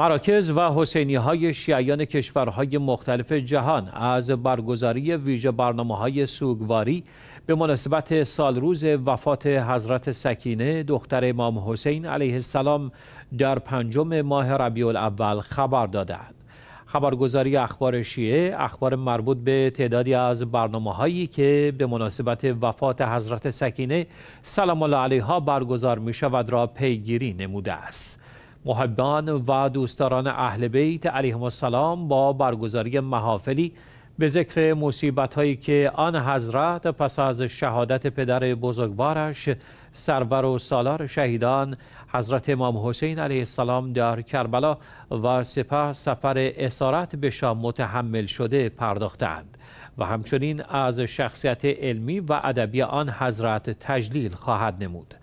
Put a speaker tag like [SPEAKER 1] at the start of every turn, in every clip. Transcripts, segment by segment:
[SPEAKER 1] مراکز و حسینی های شیعیان کشورهای مختلف جهان از برگزاری ویژه برنامه های سوگواری به مناسبت سالروز وفات حضرت سکینه دختر امام حسین علیه السلام در پنجم ماه ربیع الاول خبر دادند. خبرگزاری اخبار شیعه اخبار مربوط به تعدادی از برنامه هایی که به مناسبت وفات حضرت سکینه سلام الله علیها برگزار می شود را پیگیری نموده است. محبان و دوستداران اهل بیت علیهم السلام با برگزاری محافلی به ذکر مصیبت هایی که آن حضرت پس از شهادت پدر بزرگوارش سرور و سالار شهیدان حضرت امام حسین علیه السلام در کربلا و سپس سفر اسارت به شام متحمل شده پرداختند و همچنین از شخصیت علمی و ادبی آن حضرت تجلیل خواهد نمود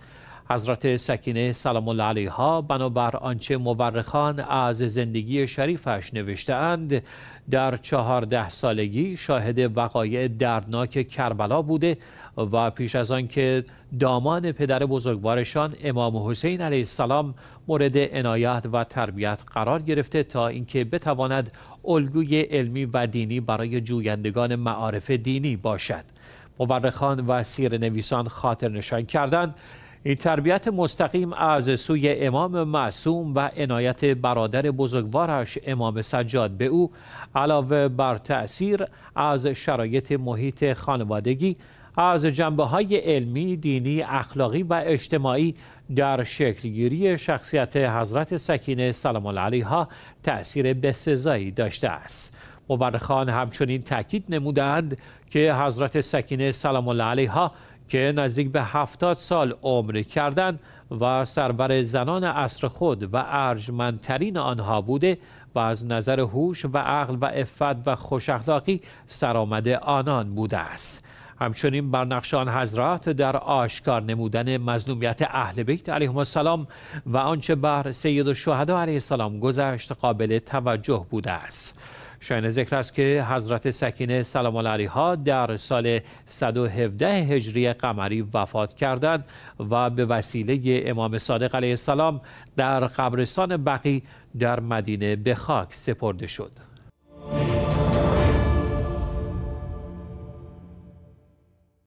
[SPEAKER 1] حضرت سکینه سلام الله علیها بنابر آنچه مورخان از زندگی شریفش نوشتهاند در چهارده سالگی شاهد وقایع دردناک کربلا بوده و پیش از آنکه دامان پدر بزرگوارشان امام حسین علیه السلام مورد عنایت و تربیت قرار گرفته تا اینکه بتواند الگوی علمی و دینی برای جویندگان معارف دینی باشد مورخان و سیر نویسان خاطر نشان کردند این تربیت مستقیم از سوی امام معصوم و عنایت برادر بزرگوارش امام سجاد به او علاوه بر تأثیر از شرایط محیط خانوادگی از جنبه های علمی، دینی، اخلاقی و اجتماعی در شکلگیری شخصیت حضرت سکینه سلام علیها تأثیر بسزایی داشته است. مورخان همچنین تاکید نمودند که حضرت سکینه سلام علیها که نزدیک به هفتاد سال عمر کردند و سربر زنان عصر خود و ارجمندترین آنها بوده و از نظر هوش و عقل و افت و خوش اخلاقی سرآمد آنان بوده است همچنین بر نقشان حضرات در آشکار نمودن مظلومیت اهل بیت علیهم السلام و آنچه بر سید شهده علیه السلام گذشت قابل توجه بوده است شاین ذکر است که حضرت سکینه سلام علیها در سال 117 هجری قمری وفات کردند و به وسیله امام صادق علیه السلام در قبرستان بقی در مدینه به خاک سپرده شد.